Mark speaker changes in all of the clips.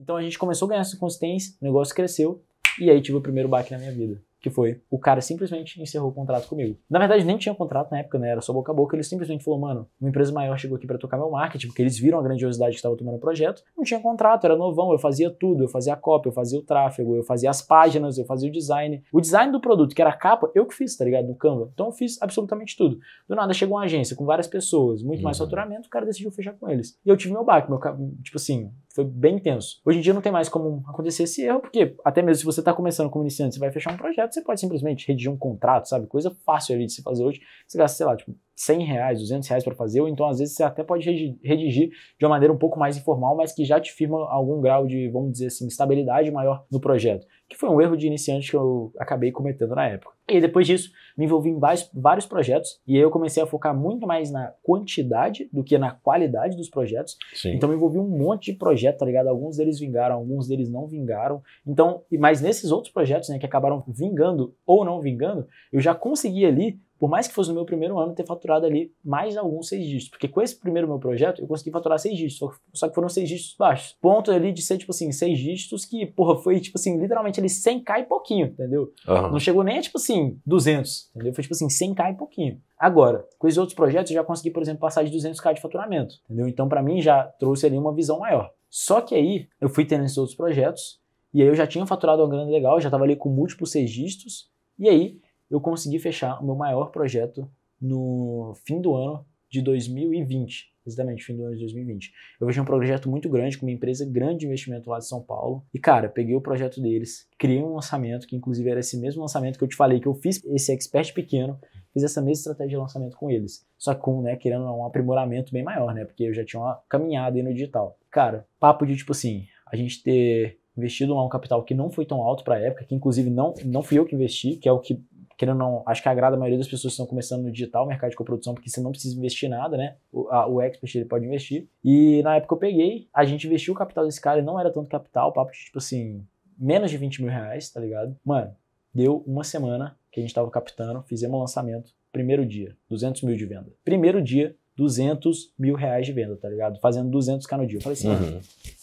Speaker 1: Então a gente começou a ganhar essa consistência, o negócio cresceu e aí tive o primeiro baque na minha vida. Que foi, o cara simplesmente encerrou o contrato comigo. Na verdade, nem tinha contrato na época, né? Era só boca a boca. Ele simplesmente falou, mano, uma empresa maior chegou aqui para tocar meu marketing, porque eles viram a grandiosidade que estava tomando o projeto. Não tinha contrato, era novão, eu fazia tudo. Eu fazia a cópia, eu fazia o tráfego, eu fazia as páginas, eu fazia o design. O design do produto, que era a capa, eu que fiz, tá ligado? No Canva. Então eu fiz absolutamente tudo. Do nada chegou uma agência com várias pessoas, muito uhum. mais faturamento, o cara decidiu fechar com eles. E eu tive meu baque, meu, tipo assim, foi bem intenso. Hoje em dia não tem mais como acontecer esse erro, porque até mesmo se você está começando como iniciante, você vai fechar um projeto, você pode simplesmente redigir um contrato, sabe? Coisa fácil ali de se fazer hoje. Você gasta, sei lá, tipo, 100 reais, 200 reais para fazer, ou então às vezes você até pode redigir de uma maneira um pouco mais informal, mas que já te firma algum grau de, vamos dizer assim, estabilidade maior no projeto, que foi um erro de iniciante que eu acabei cometendo na época. E depois disso, me envolvi em vários, vários projetos e aí eu comecei a focar muito mais na quantidade do que na qualidade dos projetos. Sim. Então, me envolvi um monte de projetos. tá ligado? Alguns deles vingaram, alguns deles não vingaram. Então, mas nesses outros projetos, né, que acabaram vingando ou não vingando, eu já consegui ali por mais que fosse no meu primeiro ano, ter faturado ali mais alguns seis dígitos. Porque com esse primeiro meu projeto, eu consegui faturar seis dígitos, só, que foram seis dígitos baixos. Ponto ali de ser, tipo assim, seis dígitos que, porra, foi, tipo assim, literalmente ali 100k e pouquinho, entendeu? Uhum. Não chegou nem a, tipo assim, 200, entendeu? Foi, tipo assim, 100k e pouquinho. Agora, com os outros projetos, eu já consegui, por exemplo, passar de 200k de faturamento, entendeu? Então, para mim, já trouxe ali uma visão maior. Só que aí, eu fui tendo esses outros projetos, e aí eu já tinha faturado uma grana legal, já tava ali com múltiplos seis dígitos, e aí eu consegui fechar o meu maior projeto no fim do ano de 2020. Exatamente, fim do ano de 2020. Eu vejo um projeto muito grande com uma empresa grande de investimento lá de São Paulo. E, cara, peguei o projeto deles, criei um lançamento, que inclusive era esse mesmo lançamento que eu te falei, que eu fiz esse expert pequeno, fiz essa mesma estratégia de lançamento com eles. Só com, né, querendo um aprimoramento bem maior, né? Porque eu já tinha uma caminhada aí no digital. Cara, papo de tipo assim, a gente ter investido lá um capital que não foi tão alto para a época, que inclusive não, não fui eu que investi, que é o que querendo não, acho que agrada a maioria das pessoas que estão começando no digital, mercado de coprodução, porque você não precisa investir nada, né? O, a, o expert ele pode investir. E na época eu peguei, a gente investiu o capital desse cara e não era tanto capital, papo de tipo assim, menos de 20 mil reais, tá ligado? Mano, deu uma semana que a gente tava captando, fizemos um lançamento, primeiro dia, 200 mil de venda. Primeiro dia, 200 mil reais de venda, tá ligado? Fazendo 200k no dia. Eu falei assim, uhum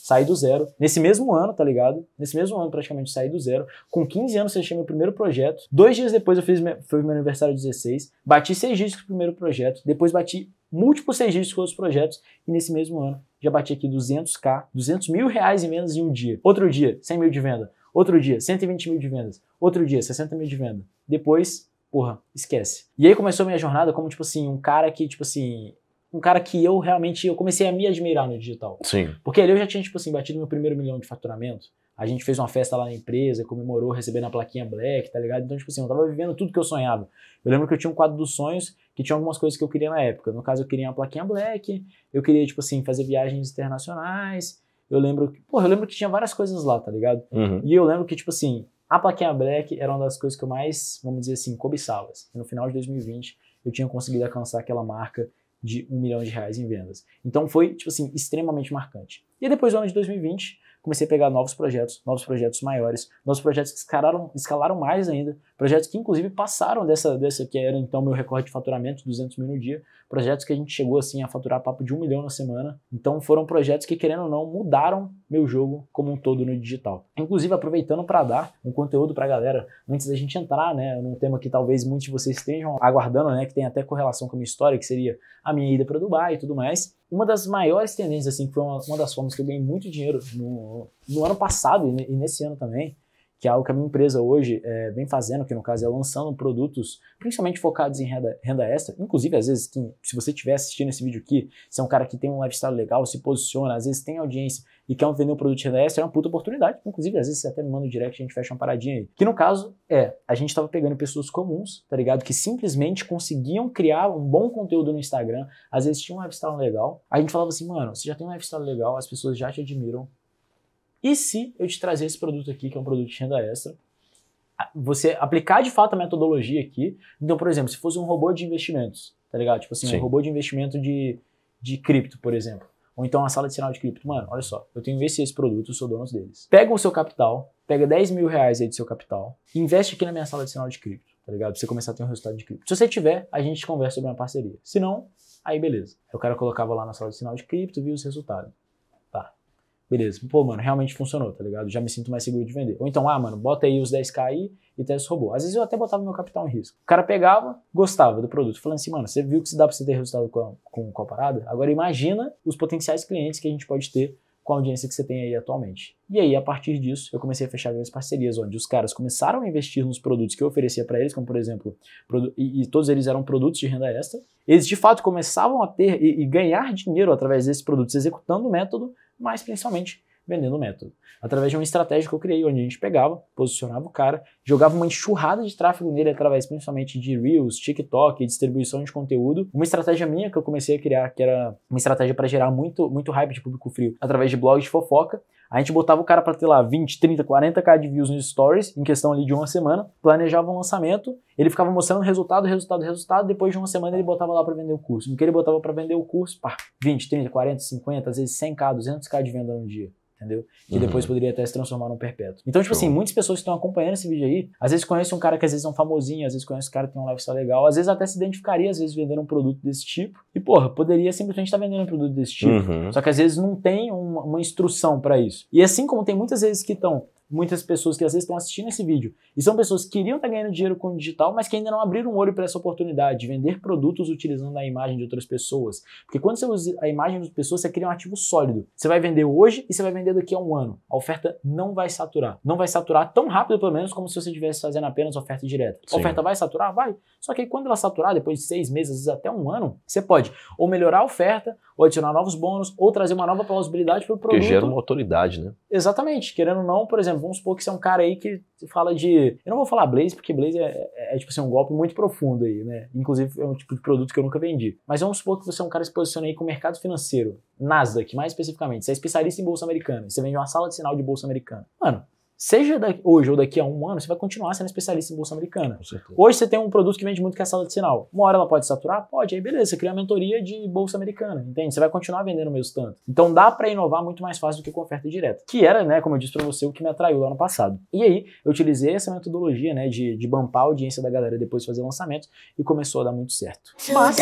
Speaker 1: saí do zero. Nesse mesmo ano, tá ligado? Nesse mesmo ano, praticamente, saí do zero. Com 15 anos, fechei meu primeiro projeto. Dois dias depois, eu fiz meu, foi meu aniversário 16. Bati seis dígitos o primeiro projeto. Depois, bati múltiplos seis dias com outros projetos. E nesse mesmo ano, já bati aqui 200k, 200 mil reais em vendas em um dia. Outro dia, 100 mil de venda. Outro dia, 120 mil de vendas. Outro dia, 60 mil de venda. Depois, porra, esquece. E aí começou a minha jornada como, tipo assim, um cara que, tipo assim, um cara que eu realmente eu comecei a me admirar no digital. Sim. Porque ali eu já tinha, tipo assim, batido meu primeiro milhão de faturamento. A gente fez uma festa lá na empresa, comemorou, recebendo a plaquinha Black, tá ligado? Então, tipo assim, eu tava vivendo tudo que eu sonhava. Eu lembro que eu tinha um quadro dos sonhos que tinha algumas coisas que eu queria na época. No caso, eu queria uma plaquinha Black, eu queria, tipo assim, fazer viagens internacionais. Eu lembro que, porra, eu lembro que tinha várias coisas lá, tá ligado? Uhum. E eu lembro que, tipo assim, a plaquinha Black era uma das coisas que eu mais, vamos dizer assim, cobiçava. Assim, no final de 2020, eu tinha conseguido alcançar aquela marca de um milhão de reais em vendas. Então foi, tipo assim, extremamente marcante. E depois do ano de 2020, comecei a pegar novos projetos, novos projetos maiores, novos projetos que escalaram, escalaram mais ainda, projetos que inclusive passaram dessa, dessa que era então meu recorde de faturamento, 200 mil no dia, projetos que a gente chegou assim a faturar papo de um milhão na semana. Então foram projetos que, querendo ou não, mudaram meu jogo como um todo no digital. Inclusive, aproveitando para dar um conteúdo para a galera, antes da gente entrar né, num tema que talvez muitos de vocês estejam aguardando, né, que tem até correlação com a minha história, que seria a minha ida para Dubai e tudo mais. Uma das maiores tendências, assim, que foi uma, uma das formas que eu ganhei muito dinheiro no, no ano passado e nesse ano também, que é algo que a minha empresa hoje é, vem fazendo, que no caso é lançando produtos principalmente focados em renda, renda extra. Inclusive, às vezes, que, se você estiver assistindo esse vídeo aqui, se é um cara que tem um lifestyle legal, se posiciona, às vezes tem audiência e quer vender um produto de renda extra, é uma puta oportunidade. Inclusive, às vezes você até me manda um direct e a gente fecha uma paradinha aí. Que no caso é, a gente estava pegando pessoas comuns, tá ligado? Que simplesmente conseguiam criar um bom conteúdo no Instagram, às vezes tinha um lifestyle legal. A gente falava assim, mano, você já tem um lifestyle legal, as pessoas já te admiram, e se eu te trazer esse produto aqui, que é um produto de renda extra, você aplicar de fato a metodologia aqui. Então, por exemplo, se fosse um robô de investimentos, tá ligado? Tipo assim, Sim. um robô de investimento de, de cripto, por exemplo. Ou então uma sala de sinal de cripto. Mano, olha só, eu tenho esse produto, eu sou dono deles. Pega o seu capital, pega 10 mil reais aí do seu capital, investe aqui na minha sala de sinal de cripto, tá ligado? Pra você começar a ter um resultado de cripto. Se você tiver, a gente conversa sobre uma parceria. Se não, aí beleza. O cara colocava lá na sala de sinal de cripto, viu os resultados. Beleza, pô, mano, realmente funcionou, tá ligado? Já me sinto mais seguro de vender. Ou então, ah, mano, bota aí os 10k aí e testa o robô. Às vezes eu até botava meu capital em risco. O cara pegava, gostava do produto, falando assim, mano, você viu que dá pra você ter resultado com, com, com a parada? Agora imagina os potenciais clientes que a gente pode ter com a audiência que você tem aí atualmente. E aí, a partir disso, eu comecei a fechar grandes parcerias, onde os caras começaram a investir nos produtos que eu oferecia para eles, como por exemplo, e, e, todos eles eram produtos de renda extra. Eles de fato começavam a ter e, e ganhar dinheiro através desses produtos, executando o método, mas principalmente vendendo método. Através de uma estratégia que eu criei, onde a gente pegava, posicionava o cara, jogava uma enxurrada de tráfego nele através principalmente de Reels, TikTok, distribuição de conteúdo. Uma estratégia minha que eu comecei a criar, que era uma estratégia para gerar muito, muito hype de público frio, através de blogs de fofoca. A gente botava o cara para ter lá 20, 30, 40k de views nos stories, em questão ali de uma semana, planejava um lançamento, ele ficava mostrando resultado, resultado, resultado, depois de uma semana ele botava lá para vender o curso. No que ele botava para vender o curso, pá, 20, 30, 40, 50, às vezes 100k, 200k de venda no dia entendeu? Que uhum. depois poderia até se transformar num perpétuo. Então, tipo Show. assim, muitas pessoas que estão acompanhando esse vídeo aí, às vezes conhecem um cara que às vezes é um famosinho, às vezes conhece um cara que tem um lifestyle legal, às vezes até se identificaria, às vezes, vendendo um produto desse tipo. E, porra, poderia simplesmente estar tá vendendo um produto desse tipo. Uhum. Só que às vezes não tem uma, uma instrução para isso. E assim como tem muitas vezes que estão muitas pessoas que às vezes estão assistindo esse vídeo e são pessoas que queriam estar tá ganhando dinheiro com o digital, mas que ainda não abriram o olho para essa oportunidade de vender produtos utilizando a imagem de outras pessoas. Porque quando você usa a imagem das pessoas, você cria um ativo sólido. Você vai vender hoje e você vai vender daqui a um ano. A oferta não vai saturar. Não vai saturar tão rápido, pelo menos, como se você estivesse fazendo apenas oferta direta. A oferta vai saturar? Vai. Só que aí, quando ela saturar, depois de seis meses, às vezes até um ano, você pode ou melhorar a oferta, ou adicionar novos bônus, ou trazer uma nova plausibilidade para o produto. Que gera uma autoridade, né? Exatamente. Querendo ou não, por exemplo, vamos supor que você é um cara aí que fala de. Eu não vou falar Blaze, porque Blaze é, é, é tipo assim, um golpe muito profundo aí, né? Inclusive, é um tipo de produto que eu nunca vendi. Mas vamos supor que você é um cara que se posiciona aí com o mercado financeiro, Nasdaq, mais especificamente. Você é especialista em bolsa americana, você vende uma sala de sinal de bolsa americana. Mano, seja hoje ou daqui a um ano, você vai continuar sendo especialista em bolsa americana. Hoje você tem um produto que vende muito que é a sala de sinal. Uma hora ela pode saturar? Pode. Aí beleza, você cria uma mentoria de bolsa americana, entende? Você vai continuar vendendo o mesmo tanto. Então dá para inovar muito mais fácil do que com oferta direta, que era, né, como eu disse para você, o que me atraiu lá no passado. E aí eu utilizei essa metodologia, né, de, de bampar a audiência da galera depois de fazer lançamentos e começou a dar muito certo. Mas...